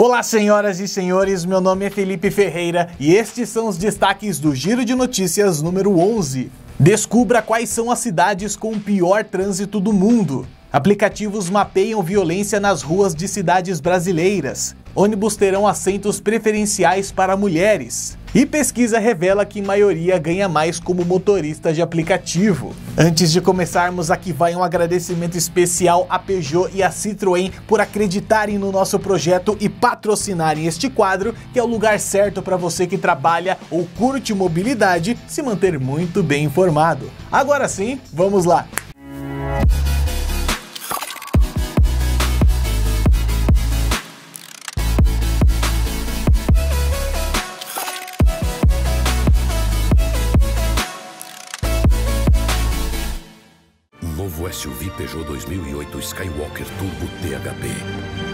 Olá, senhoras e senhores, meu nome é Felipe Ferreira e estes são os destaques do Giro de Notícias número 11. Descubra quais são as cidades com o pior trânsito do mundo. Aplicativos mapeiam violência nas ruas de cidades brasileiras. Ônibus terão assentos preferenciais para mulheres. E pesquisa revela que maioria ganha mais como motorista de aplicativo. Antes de começarmos, aqui vai um agradecimento especial à Peugeot e à Citroën por acreditarem no nosso projeto e patrocinarem este quadro, que é o lugar certo para você que trabalha ou curte mobilidade se manter muito bem informado. Agora sim, vamos lá! Música novo SUV Peugeot 2008 Skywalker Turbo THP.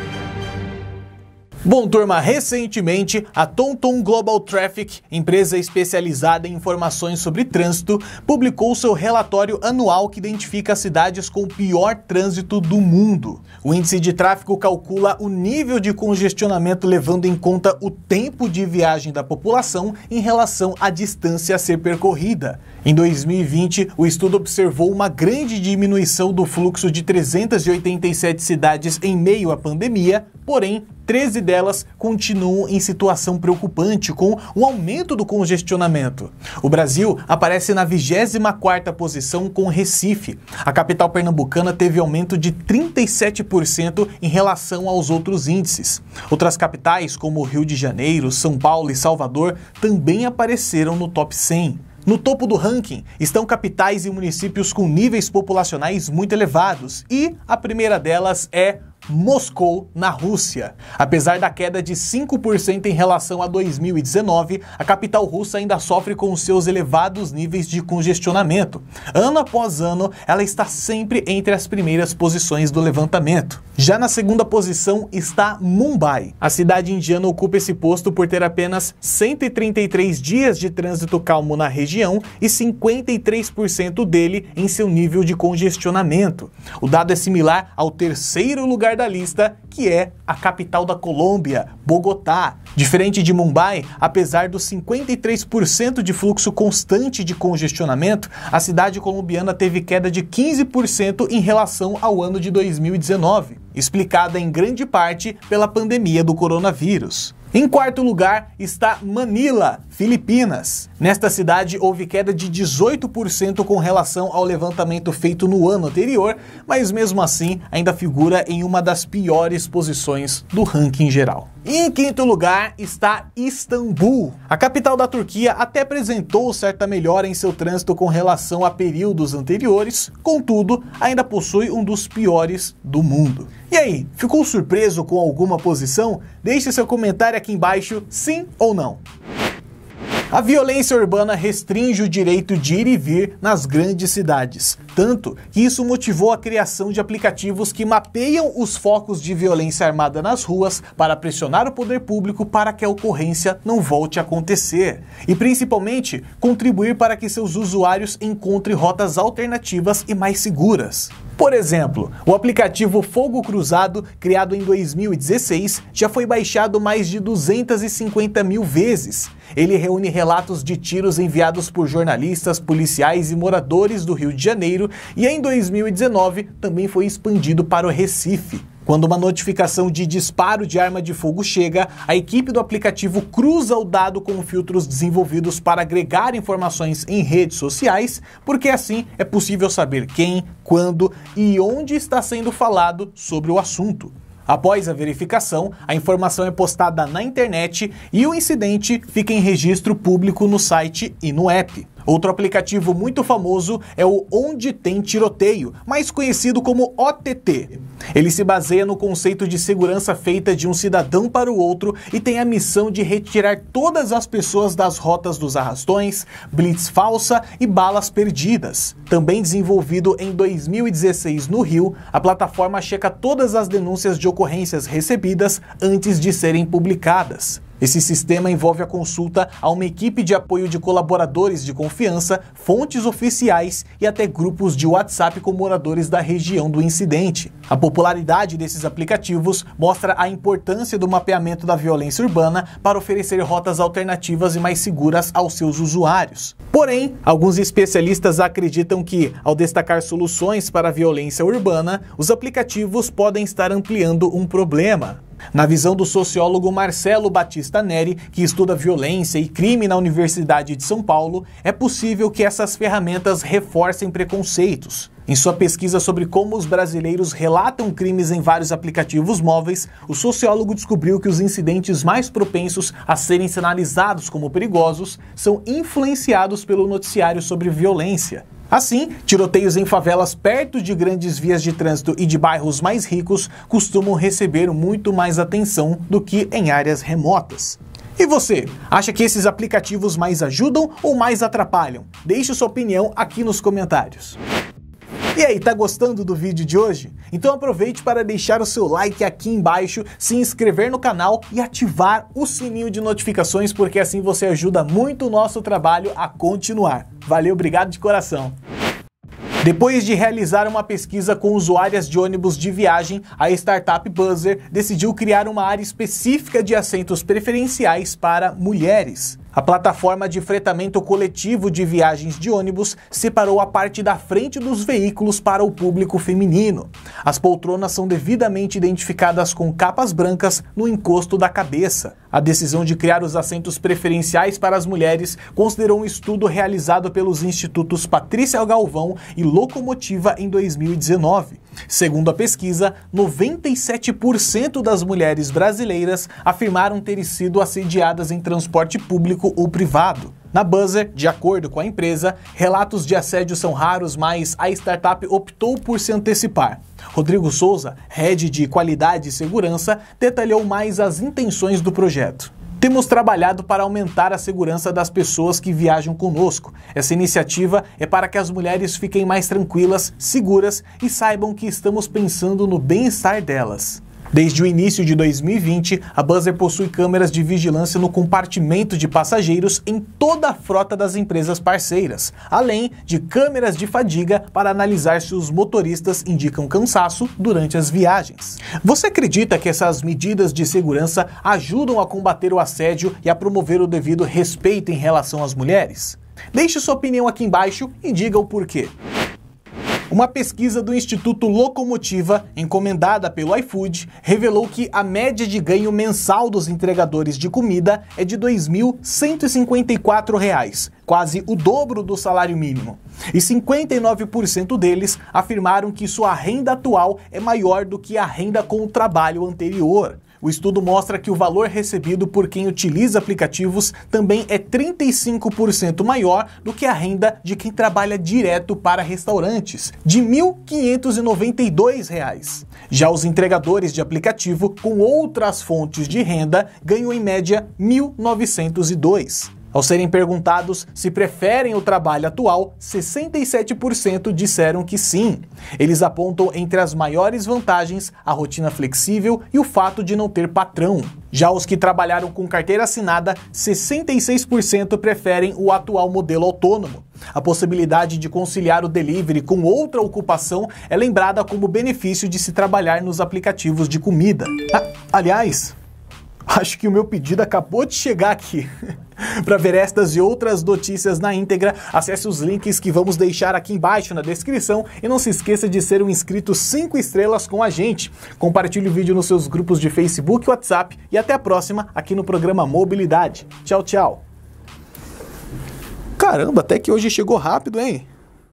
Bom, turma, recentemente a TomTom Global Traffic, empresa especializada em informações sobre trânsito, publicou seu relatório anual que identifica as cidades com o pior trânsito do mundo. O índice de tráfego calcula o nível de congestionamento levando em conta o tempo de viagem da população em relação à distância a ser percorrida. Em 2020, o estudo observou uma grande diminuição do fluxo de 387 cidades em meio à pandemia, porém, 13 delas continuam em situação preocupante com o aumento do congestionamento. O Brasil aparece na 24ª posição com Recife. A capital pernambucana teve aumento de 37% em relação aos outros índices. Outras capitais como Rio de Janeiro, São Paulo e Salvador também apareceram no top 100. No topo do ranking estão capitais e municípios com níveis populacionais muito elevados, e a primeira delas é Moscou, na Rússia. Apesar da queda de 5% em relação a 2019, a capital russa ainda sofre com seus elevados níveis de congestionamento. Ano após ano, ela está sempre entre as primeiras posições do levantamento. Já na segunda posição está Mumbai. A cidade indiana ocupa esse posto por ter apenas 133 dias de trânsito calmo na região e 53% dele em seu nível de congestionamento. O dado é similar ao terceiro lugar lugar da lista, que é a capital da Colômbia, Bogotá. Diferente de Mumbai, apesar dos 53% de fluxo constante de congestionamento, a cidade colombiana teve queda de 15% em relação ao ano de 2019, explicada em grande parte pela pandemia do coronavírus. Em quarto lugar está Manila, Filipinas. Nesta cidade houve queda de 18% com relação ao levantamento feito no ano anterior, mas mesmo assim ainda figura em uma das piores posições do ranking geral. Em quinto lugar está Istambul. A capital da Turquia até apresentou certa melhora em seu trânsito com relação a períodos anteriores, contudo, ainda possui um dos piores do mundo. E aí, ficou surpreso com alguma posição? Deixe seu comentário aqui embaixo, sim ou não. A violência urbana restringe o direito de ir e vir nas grandes cidades, tanto que isso motivou a criação de aplicativos que mapeiam os focos de violência armada nas ruas para pressionar o poder público para que a ocorrência não volte a acontecer e principalmente contribuir para que seus usuários encontrem rotas alternativas e mais seguras. Por exemplo, o aplicativo Fogo Cruzado, criado em 2016, já foi baixado mais de 250 mil vezes ele reúne relatos de tiros enviados por jornalistas, policiais e moradores do Rio de Janeiro e em 2019 também foi expandido para o Recife. Quando uma notificação de disparo de arma de fogo chega, a equipe do aplicativo cruza o dado com filtros desenvolvidos para agregar informações em redes sociais, porque assim é possível saber quem, quando e onde está sendo falado sobre o assunto. Após a verificação, a informação é postada na internet e o incidente fica em registro público no site e no app. Outro aplicativo muito famoso é o Onde Tem Tiroteio, mais conhecido como OTT. Ele se baseia no conceito de segurança feita de um cidadão para o outro e tem a missão de retirar todas as pessoas das rotas dos arrastões, blitz falsa e balas perdidas. Também desenvolvido em 2016 no Rio, a plataforma checa todas as denúncias de ocorrências recebidas antes de serem publicadas. Esse sistema envolve a consulta a uma equipe de apoio de colaboradores de confiança, fontes oficiais e até grupos de WhatsApp com moradores da região do incidente. A popularidade desses aplicativos mostra a importância do mapeamento da violência urbana para oferecer rotas alternativas e mais seguras aos seus usuários. Porém, alguns especialistas acreditam que, ao destacar soluções para a violência urbana, os aplicativos podem estar ampliando um problema. Na visão do sociólogo Marcelo Batista Neri, que estuda violência e crime na Universidade de São Paulo, é possível que essas ferramentas reforcem preconceitos. Em sua pesquisa sobre como os brasileiros relatam crimes em vários aplicativos móveis, o sociólogo descobriu que os incidentes mais propensos a serem sinalizados como perigosos são influenciados pelo noticiário sobre violência. Assim, tiroteios em favelas perto de grandes vias de trânsito e de bairros mais ricos costumam receber muito mais atenção do que em áreas remotas. E você, acha que esses aplicativos mais ajudam ou mais atrapalham? Deixe sua opinião aqui nos comentários. E aí, tá gostando do vídeo de hoje? Então aproveite para deixar o seu like aqui embaixo, se inscrever no canal e ativar o sininho de notificações, porque assim você ajuda muito o nosso trabalho a continuar. Valeu, obrigado de coração! Depois de realizar uma pesquisa com usuárias de ônibus de viagem, a startup Buzzer decidiu criar uma área específica de assentos preferenciais para mulheres. A plataforma de fretamento coletivo de viagens de ônibus separou a parte da frente dos veículos para o público feminino. As poltronas são devidamente identificadas com capas brancas no encosto da cabeça. A decisão de criar os assentos preferenciais para as mulheres considerou um estudo realizado pelos institutos Patrícia Galvão e Locomotiva em 2019. Segundo a pesquisa, 97% das mulheres brasileiras afirmaram terem sido assediadas em transporte público público ou privado. Na Buzzer, de acordo com a empresa, relatos de assédio são raros, mas a startup optou por se antecipar. Rodrigo Souza, head de qualidade e segurança, detalhou mais as intenções do projeto. Temos trabalhado para aumentar a segurança das pessoas que viajam conosco. Essa iniciativa é para que as mulheres fiquem mais tranquilas, seguras e saibam que estamos pensando no bem-estar delas. Desde o início de 2020, a Buzzer possui câmeras de vigilância no compartimento de passageiros em toda a frota das empresas parceiras, além de câmeras de fadiga para analisar se os motoristas indicam cansaço durante as viagens. Você acredita que essas medidas de segurança ajudam a combater o assédio e a promover o devido respeito em relação às mulheres? Deixe sua opinião aqui embaixo e diga o porquê. Uma pesquisa do Instituto Locomotiva, encomendada pelo iFood, revelou que a média de ganho mensal dos entregadores de comida é de R$ 2.154, quase o dobro do salário mínimo. E 59% deles afirmaram que sua renda atual é maior do que a renda com o trabalho anterior. O estudo mostra que o valor recebido por quem utiliza aplicativos também é 35% maior do que a renda de quem trabalha direto para restaurantes, de R$ 1.592. Já os entregadores de aplicativo com outras fontes de renda ganham em média R$ 1.902. Ao serem perguntados se preferem o trabalho atual, 67% disseram que sim. Eles apontam entre as maiores vantagens a rotina flexível e o fato de não ter patrão. Já os que trabalharam com carteira assinada, 66% preferem o atual modelo autônomo. A possibilidade de conciliar o delivery com outra ocupação é lembrada como benefício de se trabalhar nos aplicativos de comida. Ah, aliás, Acho que o meu pedido acabou de chegar aqui. Para ver estas e outras notícias na íntegra, acesse os links que vamos deixar aqui embaixo na descrição e não se esqueça de ser um inscrito 5 estrelas com a gente. Compartilhe o vídeo nos seus grupos de Facebook e WhatsApp e até a próxima aqui no programa Mobilidade. Tchau, tchau. Caramba, até que hoje chegou rápido, hein?